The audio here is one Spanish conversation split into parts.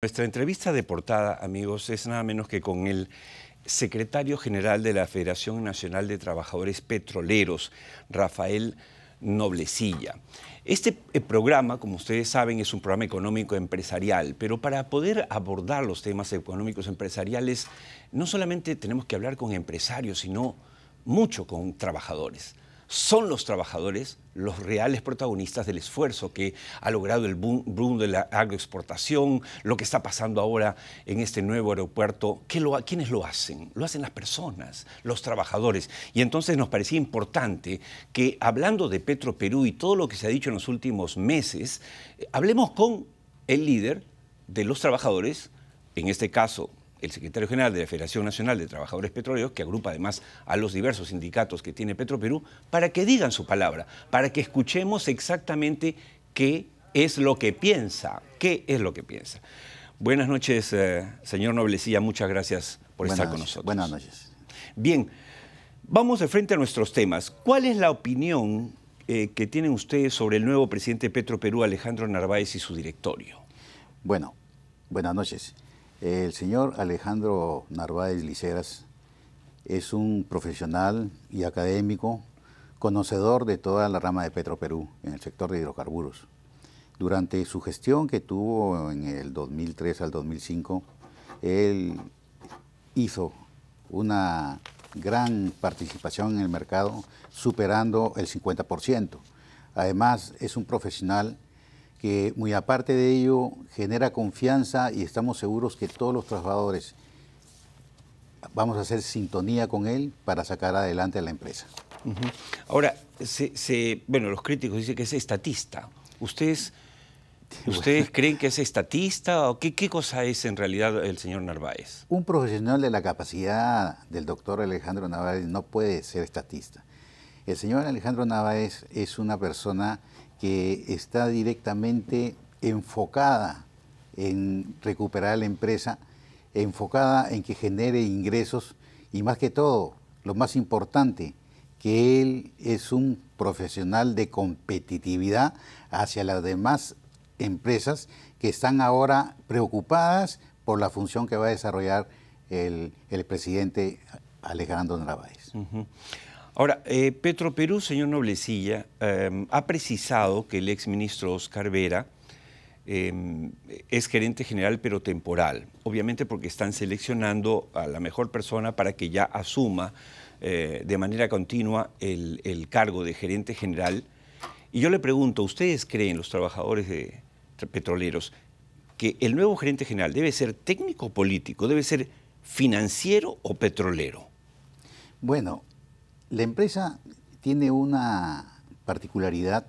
Nuestra entrevista de portada, amigos, es nada menos que con el secretario general de la Federación Nacional de Trabajadores Petroleros, Rafael Noblecilla. Este eh, programa, como ustedes saben, es un programa económico empresarial, pero para poder abordar los temas económicos empresariales, no solamente tenemos que hablar con empresarios, sino mucho con trabajadores son los trabajadores los reales protagonistas del esfuerzo que ha logrado el boom, de la agroexportación, lo que está pasando ahora en este nuevo aeropuerto. ¿Quiénes lo hacen? Lo hacen las personas, los trabajadores. Y entonces nos parecía importante que hablando de Petro Perú y todo lo que se ha dicho en los últimos meses, eh, hablemos con el líder de los trabajadores, en este caso el secretario general de la Federación Nacional de Trabajadores Petroleros, que agrupa además a los diversos sindicatos que tiene Petroperú, para que digan su palabra, para que escuchemos exactamente qué es lo que piensa, qué es lo que piensa. Buenas noches, eh, señor Noblecilla, muchas gracias por estar con nosotros. Buenas noches. Bien, vamos de frente a nuestros temas. ¿Cuál es la opinión eh, que tienen ustedes sobre el nuevo presidente de Petroperú, Alejandro Narváez, y su directorio? Bueno, buenas noches. El señor Alejandro Narváez Liceras es un profesional y académico conocedor de toda la rama de Petroperú en el sector de hidrocarburos. Durante su gestión que tuvo en el 2003 al 2005, él hizo una gran participación en el mercado, superando el 50%. Además, es un profesional que muy aparte de ello genera confianza y estamos seguros que todos los trabajadores vamos a hacer sintonía con él para sacar adelante a la empresa. Ahora, se, bueno, los críticos dicen que es estatista. ¿Ustedes, creen que es estatista o qué, qué cosa es en realidad el señor Narváez? Un profesional de la capacidad del doctor Alejandro Narváez no puede ser estatista. El señor Alejandro Narváez es una persona que está directamente enfocada en recuperar la empresa, enfocada en que genere ingresos y más que todo, lo más importante, que él es un profesional de competitividad hacia las demás empresas que están ahora preocupadas por la función que va a desarrollar el, presidente Alejandro Narváez. Ahora, eh, Petro Perú, señor Noblecilla, em, ha precisado que el exministro Oscar Vera em, es gerente general pero temporal, obviamente porque están seleccionando a la mejor persona para que ya asuma eh, de manera continua el, cargo de gerente general. Y yo le pregunto, ¿ustedes creen, los trabajadores de, petroleros, que el nuevo gerente general debe ser técnico político, debe ser financiero o petrolero? Bueno, la empresa tiene una particularidad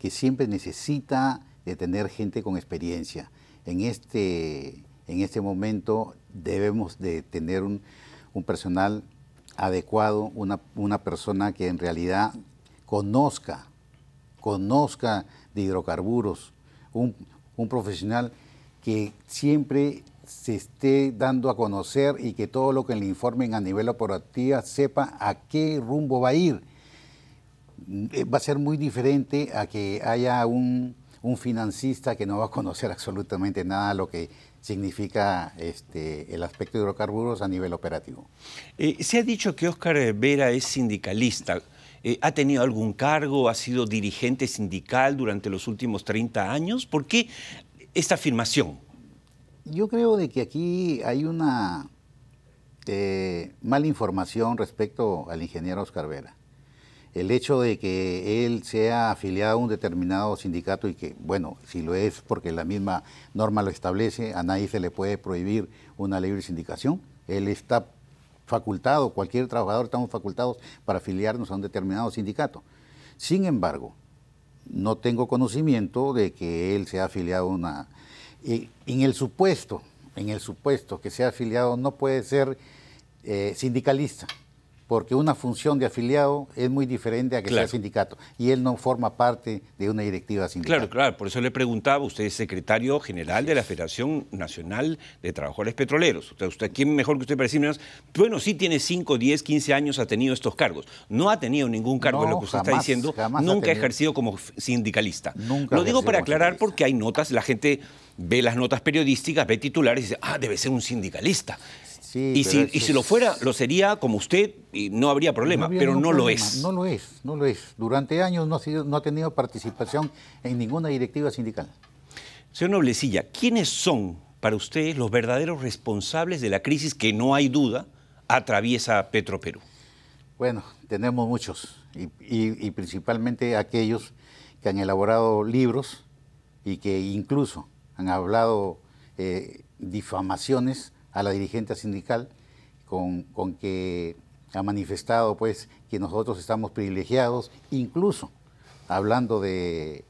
que siempre necesita de tener gente con experiencia. En este, en este momento debemos de tener un, personal adecuado, una, persona que en realidad conozca, conozca de hidrocarburos, un, un profesional que siempre se esté dando a conocer y que todo lo que le informen a nivel operativo sepa a qué rumbo va a ir. Mm, eh, va a ser muy diferente a que haya un, financista que no va a conocer absolutamente nada lo que significa este, el aspecto de hidrocarburos a nivel operativo. Eh, se ha dicho que Óscar eh, Vera es sindicalista. ¿Ha tenido algún cargo? ¿Ha sido dirigente sindical durante los últimos 30 años? ¿Por qué esta afirmación? yo creo de que aquí hay una eh, mala información respecto al ingeniero Oscar Vera. El hecho de que él sea afiliado a un determinado sindicato y que, bueno, si lo es porque la misma norma lo establece, a nadie se le puede prohibir una libre sindicación. Él está facultado, cualquier trabajador estamos facultados para afiliarnos a un determinado sindicato. Sin embargo, no tengo conocimiento de que él sea afiliado a una en el supuesto, en el supuesto que sea afiliado, no puede ser eh, sindicalista porque una función de afiliado es muy diferente a que sea sindicato y él no forma parte de una directiva sindical. Claro, claro, por eso le preguntaba, usted es secretario general de la Federación Nacional de Trabajadores Petroleros. usted ¿Quién mejor que usted para más. Bueno, sí tiene 5, 10, 15 años ha tenido estos cargos. No ha tenido ningún cargo, lo que usted está diciendo. Nunca ha ejercido como sindicalista. lo digo para aclarar porque hay notas, la gente ve las notas periodísticas, ve titulares y dice, ah, debe ser un sindicalista y, si, lo fuera, lo sería como usted y no habría problema, pero no lo es. No lo es, no lo es. Durante años no ha, sido, no ha tenido participación en ninguna directiva sindical. Señor Noblecilla, ¿quiénes son para ustedes los verdaderos responsables de la crisis que no hay duda atraviesa Petroperú? Bueno, tenemos muchos y, principalmente aquellos que han elaborado libros y que incluso han hablado eh, difamaciones a la dirigente sindical con, que ha manifestado pues que nosotros estamos privilegiados, incluso hablando de,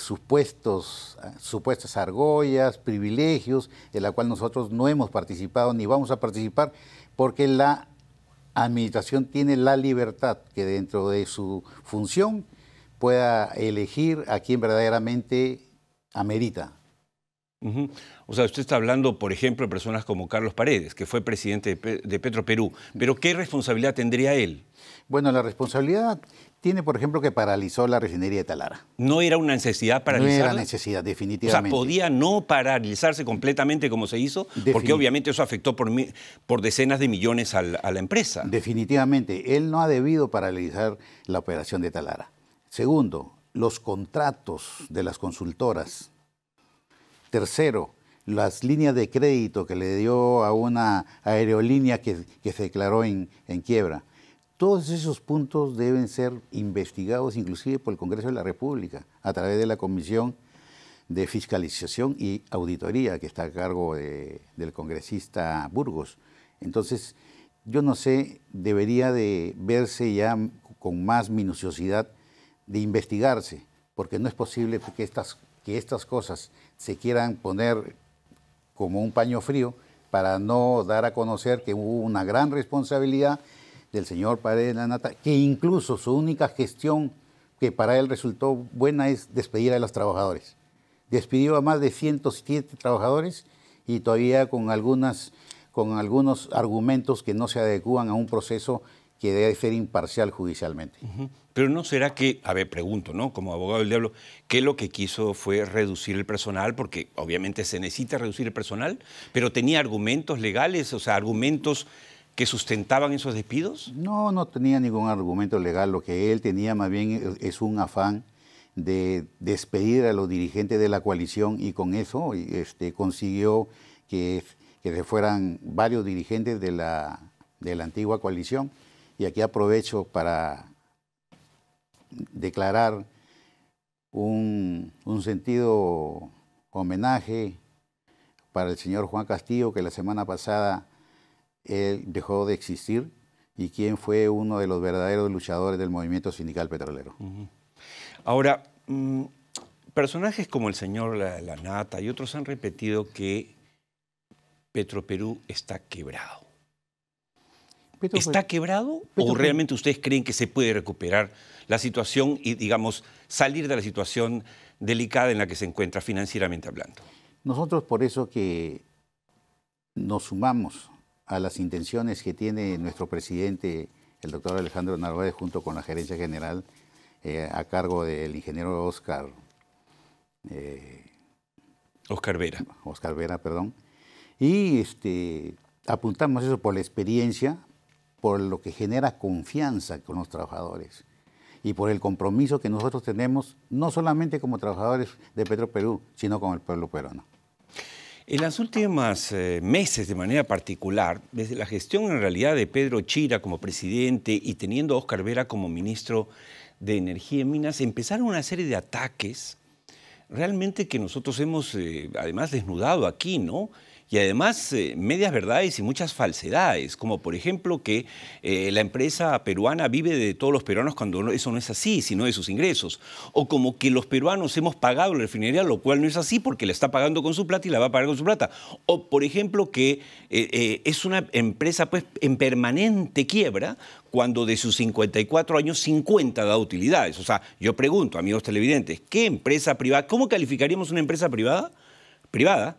supuestos, supuestas argollas, privilegios, de la cual nosotros no hemos participado ni vamos a participar, porque la administración tiene la libertad que dentro de su función pueda elegir a quien verdaderamente amerita o sea, usted está hablando, por ejemplo, de personas como Carlos Paredes, que fue presidente de, Petro Perú, pero ¿qué responsabilidad tendría él? Bueno, la responsabilidad tiene, por ejemplo, que paralizó la refinería de Talara. ¿No era una necesidad paralizarla? No era necesidad, definitivamente. O sea, podía no paralizarse completamente como se hizo, porque obviamente eso afectó por, decenas de millones a la empresa. Definitivamente, él no ha debido paralizar la operación de Talara. Segundo, los contratos de las consultoras Tercero, las líneas de crédito que le dio a una aerolínea que, se declaró en, quiebra. Todos esos puntos deben ser investigados inclusive por el Congreso de la República a través de la Comisión de Fiscalización y Auditoría que está a cargo del congresista Burgos. Entonces, yo no sé, debería de verse ya con más minuciosidad de investigarse, porque no es posible que estas estas cosas se quieran poner como un paño frío para no dar a conocer que hubo una gran responsabilidad del señor de la Nata, que incluso su única gestión que para él resultó buena es despedir a los trabajadores. Despidió a más de 107 trabajadores y todavía con, algunas, con algunos argumentos que no se adecúan a un proceso que debe ser imparcial judicialmente. Pero no será que, a ver, pregunto, ¿no? Como abogado del diablo, ¿qué lo que quiso fue reducir el personal? Porque obviamente se necesita reducir el personal, pero tenía argumentos legales, o sea, argumentos que sustentaban esos despidos? No, no tenía ningún argumento legal. Lo que él tenía más bien es un afán de despedir a los dirigentes de la coalición y con eso este, consiguió que, que se fueran varios dirigentes de de la antigua coalición. Y aquí aprovecho para declarar un, sentido homenaje para el señor Juan Castillo, que la semana pasada él dejó de existir y quien fue uno de los verdaderos luchadores del movimiento sindical petrolero. Ahora, mm, personajes como el señor Lanata Nata y otros han repetido que Petroperú está quebrado. ¿Está pues, quebrado o pues, realmente ustedes creen que se puede recuperar la situación y, digamos, salir de la situación delicada en la que se encuentra financieramente hablando? Nosotros por eso que nos sumamos a las intenciones que tiene nuestro presidente, el doctor Alejandro Narváez, junto con la gerencia general eh, a cargo del ingeniero Oscar. Oscar eh, Vera. Oscar Vera, perdón. Y este, apuntamos eso por la experiencia, por lo que genera confianza con los trabajadores y por el compromiso que nosotros tenemos, no solamente como trabajadores de Petro Perú, sino con el pueblo peruano. En las últimas eh, meses, de manera particular, desde la gestión en realidad de Pedro Chira como presidente y teniendo a Oscar Vera como ministro de Energía y Minas, empezaron una serie de ataques realmente que nosotros hemos eh, además desnudado aquí, ¿no? y además eh, medias verdades y muchas falsedades, como por ejemplo que eh, la empresa peruana vive de todos los peruanos cuando eso no es así, sino de sus ingresos, o como que los peruanos hemos pagado la refinería, lo cual no es así porque la está pagando con su plata y la va a pagar con su plata, o por ejemplo que eh, es una empresa pues en permanente quiebra cuando de sus 54 años 50 da utilidades. O sea, yo pregunto, amigos televidentes, ¿qué empresa privada, cómo calificaríamos una empresa privada? Privada,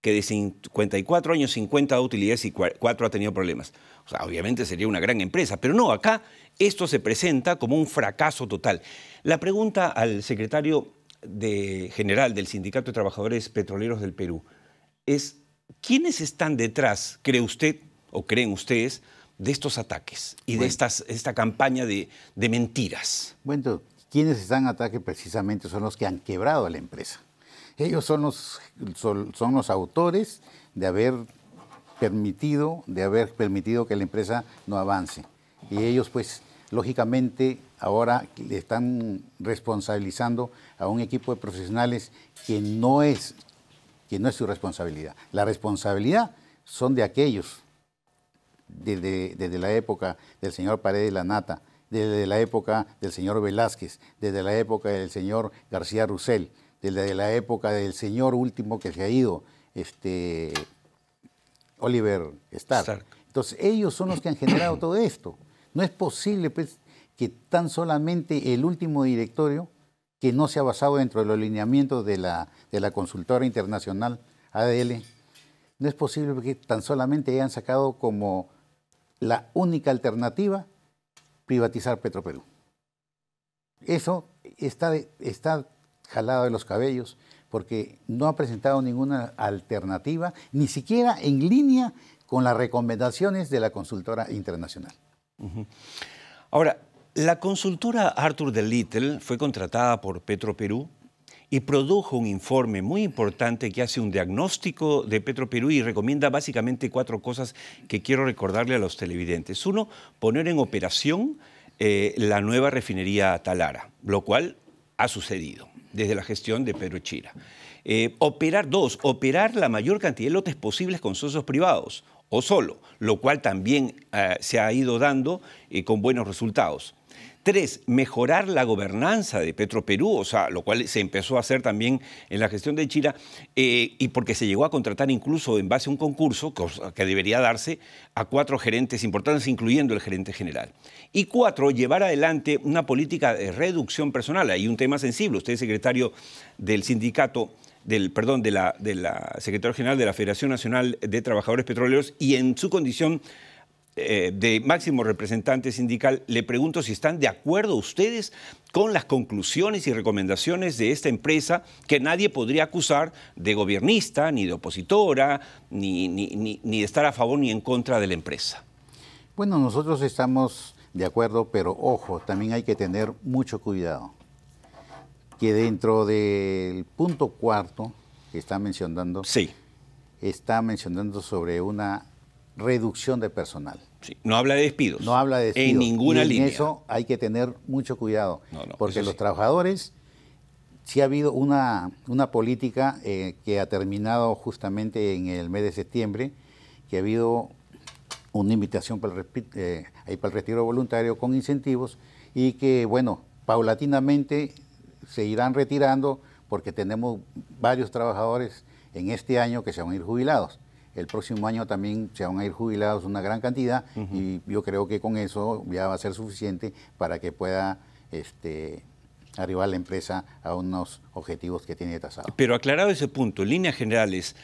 que de 54 años, 50 utilidades y 4 ha tenido problemas. O sea, obviamente sería una gran empresa, pero no, acá esto se presenta como un fracaso total. La pregunta al secretario de, general del Sindicato de Trabajadores Petroleros del Perú es, ¿quiénes están detrás, cree usted o creen ustedes, de estos ataques y de esta campaña de, mentiras? Bueno, quienes están en ataque precisamente son los que han quebrado a la empresa ellos son los, autores de haber permitido, de haber permitido que la empresa no avance. Y ellos, pues, lógicamente, ahora le están responsabilizando a un equipo de profesionales que no es, que no es su responsabilidad. La responsabilidad son de aquellos, desde, la época del señor Paredes Lanata, desde la época del señor Velázquez, desde la época del señor García Rusell, de la, época del señor último que se ha ido, este, Oliver Stark. Entonces, ellos son los que han generado todo esto. No es posible pues, que tan solamente el último directorio, que no se ha basado dentro de los lineamientos de la, consultora internacional ADL, no es posible que tan solamente hayan sacado como la única alternativa privatizar Petroperú. Eso está, está jalado de los cabellos porque no ha presentado ninguna alternativa, ni siquiera en línea con las recomendaciones de la consultora internacional. Ahora, la consultora Arthur de Little fue contratada por Petro Perú y produjo un informe muy importante que hace un diagnóstico de Petro Perú y recomienda básicamente cuatro cosas que quiero recordarle a los televidentes. Uno, poner en operación eh, la nueva refinería Talara, lo cual ha sucedido desde la gestión de Pedro Chira. Eh, operar, dos, operar la mayor cantidad de lotes posibles con socios privados o solo, lo cual también eh, se ha ido dando eh, con buenos resultados. Tres, mejorar la gobernanza de Petroperú, o sea, lo cual se empezó a hacer también en la gestión de Chira, eh, y porque se llegó a contratar incluso en base a un concurso que, debería darse a cuatro gerentes importantes, incluyendo el gerente general. Y cuatro, llevar adelante una política de reducción personal. Hay un tema sensible. Usted es secretario del sindicato del, perdón, de la, de la general de la Federación Nacional de Trabajadores Petroleros y en su condición eh, de máximo representante sindical, le pregunto si están de acuerdo ustedes con las conclusiones y recomendaciones de esta empresa que nadie podría acusar de gobernista, ni de opositora, ni, ni, de estar a favor ni en contra de la empresa. Bueno, nosotros estamos de acuerdo, pero ojo, también hay que tener mucho cuidado, que dentro del punto cuarto que está mencionando, sí. está mencionando sobre una reducción de personal no habla de despidos. No habla de despidos. En ninguna y en eso hay que tener mucho cuidado. porque los trabajadores, sí ha habido una, política eh, que ha terminado justamente en el mes de septiembre, que ha habido una invitación para el, eh, para el retiro voluntario con incentivos y que, bueno, paulatinamente se irán retirando porque tenemos varios trabajadores en este año que se van a ir jubilados el próximo año también se van a ir jubilados una gran cantidad y yo creo que con eso ya va a ser suficiente para que pueda este, arribar la empresa a unos objetivos que tiene tasado. Pero aclarado ese punto, líneas generales,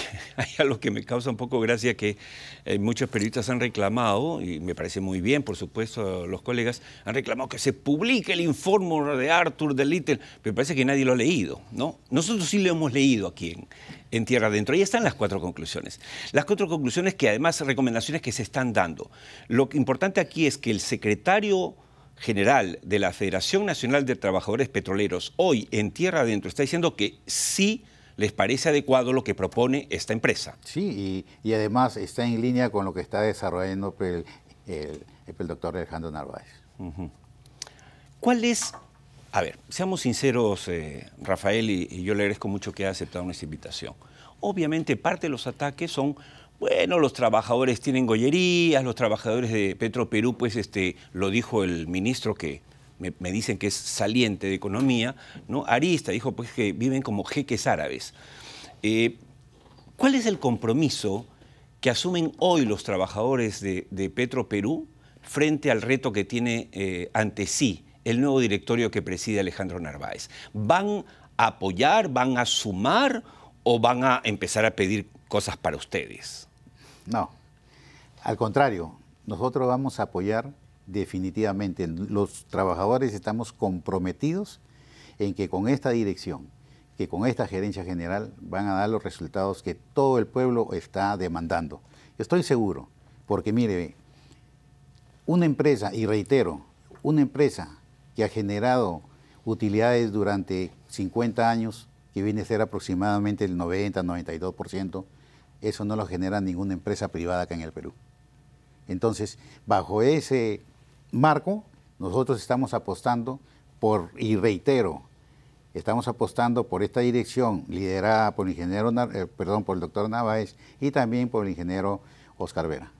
hay algo que me causa un poco gracia que eh, muchos periodistas han reclamado, y me parece muy bien, por supuesto, los colegas han reclamado que se publique el informe de Arthur de Little, pero parece que nadie lo ha leído, ¿no? Nosotros sí lo hemos leído aquí en, en Tierra Adentro. Ahí están las cuatro conclusiones. Las cuatro conclusiones que además recomendaciones que se están dando. Lo importante aquí es que el secretario general de la Federación Nacional de Trabajadores Petroleros hoy en Tierra Adentro está diciendo que sí les parece adecuado lo que propone esta empresa. Sí, y, además está en línea con lo que está desarrollando el, doctor Alejandro Narváez. ¿Cuál es a ver, seamos sinceros, eh, Rafael, y, yo le agradezco mucho que haya aceptado nuestra invitación. Obviamente, parte de los ataques son, bueno, los trabajadores tienen gollerías, los trabajadores de Petro Perú, pues este, lo dijo el ministro que me, dicen que es saliente de economía, ¿no? Arista dijo pues que viven como jeques árabes. Eh, ¿Cuál es el compromiso que asumen hoy los trabajadores de, Petro Perú frente al reto que tiene eh, ante sí el nuevo directorio que preside Alejandro Narváez? ¿Van a apoyar, van a sumar o van a empezar a pedir cosas para ustedes? No, al contrario, nosotros vamos a apoyar definitivamente los trabajadores estamos comprometidos en que con esta dirección, que con esta gerencia general van a dar los resultados que todo el pueblo está demandando. Estoy seguro, porque mire, una empresa, y reitero, una empresa que ha generado utilidades durante 50 años, que viene a ser aproximadamente el 90-92%, eso no lo genera ninguna empresa privada acá en el Perú. Entonces, bajo ese marco, nosotros estamos apostando por, y reitero, estamos apostando por esta dirección liderada por el ingeniero, eh, perdón, por el doctor Naváez y también por el ingeniero Oscar Vera.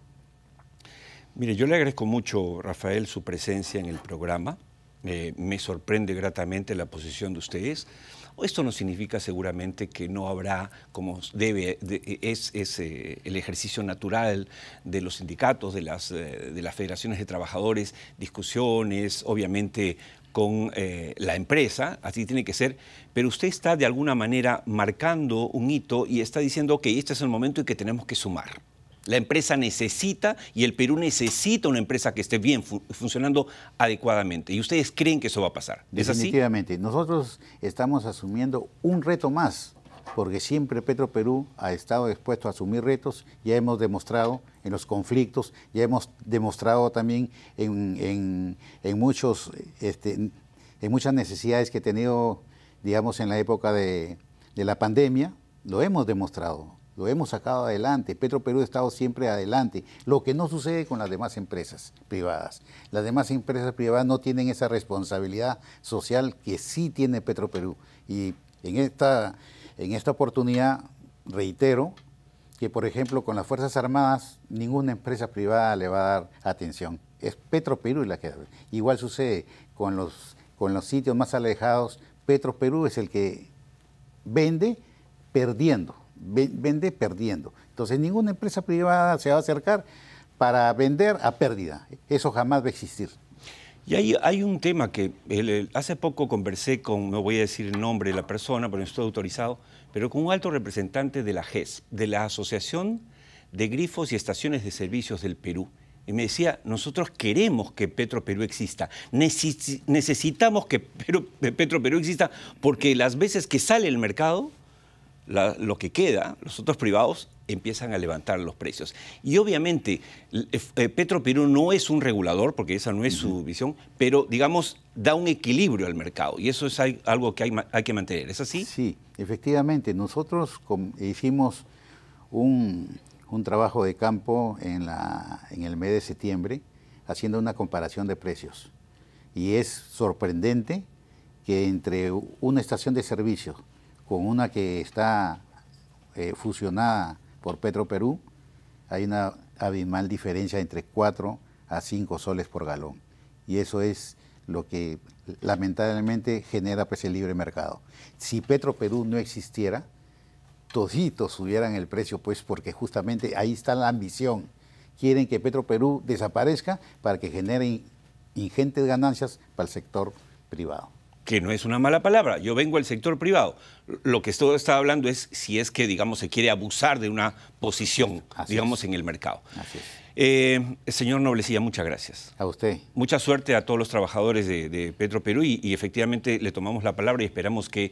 Mire, yo le agradezco mucho, Rafael, su presencia en el programa. Eh, me sorprende gratamente la posición de ustedes. Esto no significa seguramente que no habrá, como debe, e, es, eh, el ejercicio natural de los sindicatos, de las, eh, federaciones de trabajadores, discusiones, obviamente con eh, la empresa, así tiene que ser, pero usted está de alguna manera marcando un hito y está diciendo, que este es el momento y que tenemos que sumar. La empresa necesita y el Perú necesita una empresa que esté bien, funcionando adecuadamente. ¿Y ustedes creen que eso va a pasar? Definitivamente. Nosotros estamos asumiendo un reto más, porque siempre Petro Perú ha estado dispuesto a asumir retos. Ya hemos demostrado en los conflictos, ya hemos demostrado también en, en, muchos, este, en muchas necesidades que he tenido, digamos, en la época de la pandemia. Lo hemos demostrado lo hemos sacado adelante. Petro Perú ha estado siempre adelante. Lo que no sucede con las demás empresas privadas. Las demás empresas privadas no tienen esa responsabilidad social que sí tiene PetroPerú. Y en esta, en esta oportunidad reitero que, por ejemplo, con las Fuerzas Armadas ninguna empresa privada le va a dar atención. Es Petro Perú la que... Igual sucede con los, con los sitios más alejados. Petro Perú es el que vende perdiendo vende perdiendo. Entonces ninguna empresa privada se va a acercar para vender a pérdida. Eso jamás va a existir. Y hay, hay un tema que hace poco conversé con, no voy a decir el nombre de la persona, porque no estoy autorizado, pero con un alto representante de la GES, de la Asociación de Grifos y Estaciones de Servicios del Perú. Y me decía, nosotros queremos que Petro Perú exista, necesitamos que Petro Perú exista porque las veces que sale el mercado, lo que queda, los otros privados empiezan a levantar los precios. Y obviamente, eh, eh, Petro Perú no es un regulador, porque esa no es su visión, pero digamos, da un equilibrio al mercado y eso es algo que hay, que mantener. ¿Es así? Sí, efectivamente. Nosotros hicimos un, trabajo de campo en, en el mes de septiembre haciendo una comparación de precios. Y es sorprendente que entre una estación de servicio con una que está eh, fusionada por Petro Perú, hay una abismal diferencia entre 4 a 5 soles por galón. Y eso es lo que lamentablemente genera pues, el libre mercado. Si Petro Perú no existiera, toditos subieran el precio, pues porque justamente ahí está la ambición. Quieren que Petro Perú desaparezca para que genere ingentes ganancias para el sector privado que no es una mala palabra. Yo vengo del sector privado. Lo que estoy está hablando es si es que, digamos, se quiere abusar de una posición, digamos, en el mercado. Así eh, señor Noblecilla, muchas gracias. A usted. Mucha suerte a todos los trabajadores de, Petro Perú y, efectivamente le tomamos la palabra y esperamos que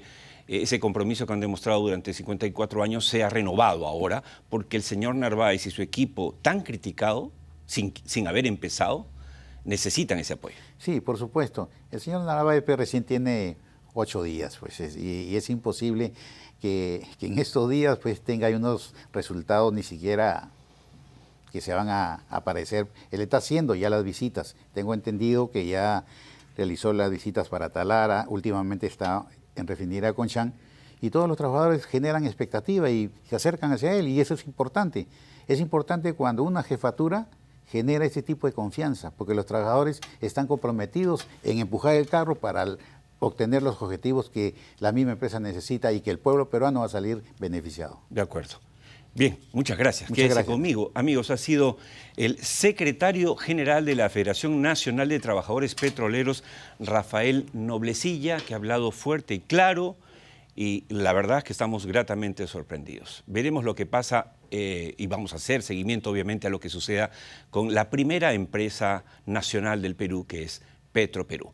eh, ese compromiso que han demostrado durante 54 años sea renovado ahora, porque el señor Narváez y su equipo tan criticado, sin, sin haber empezado, necesitan ese apoyo. Sí, por supuesto. El señor Narváez recién tiene ocho días, pues, y, es imposible que, en estos días pues tenga unos resultados ni siquiera que se van a aparecer. Él está haciendo ya las visitas. Tengo entendido que ya realizó las visitas para Talara, últimamente está en refinería con y todos los trabajadores generan expectativa y se acercan hacia él, y eso es importante. Es importante cuando una jefatura genera ese tipo de confianza, porque los trabajadores están comprometidos en empujar el carro para obtener los objetivos que la misma empresa necesita y que el pueblo peruano va a salir beneficiado. De acuerdo. Bien, muchas gracias. Muchas gracias. conmigo. Amigos, ha sido el secretario general de la Federación Nacional de Trabajadores Petroleros, Rafael Noblecilla, que ha hablado fuerte y claro y la verdad es que estamos gratamente sorprendidos. Veremos lo que pasa eh, y vamos a hacer seguimiento obviamente a lo que suceda con la primera empresa nacional del Perú que es Petro Perú.